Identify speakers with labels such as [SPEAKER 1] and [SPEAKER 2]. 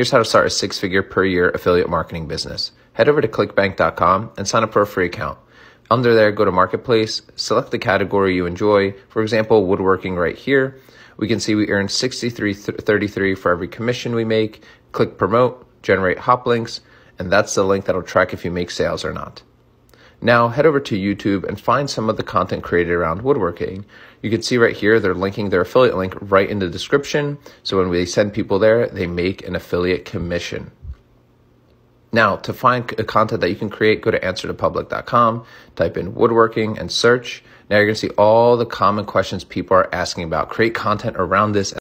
[SPEAKER 1] Here's how to start a six figure per year affiliate marketing business. Head over to clickbank.com and sign up for a free account. Under there, go to marketplace, select the category you enjoy. For example, woodworking right here. We can see we earn 63.33 for every commission we make. Click promote, generate hop links, and that's the link that'll track if you make sales or not. Now head over to YouTube and find some of the content created around woodworking. You can see right here, they're linking their affiliate link right in the description. So when we send people there, they make an affiliate commission. Now, to find uh, content that you can create, go to answertopublic.com, type in woodworking and search. Now you're going to see all the common questions people are asking about. Create content around this.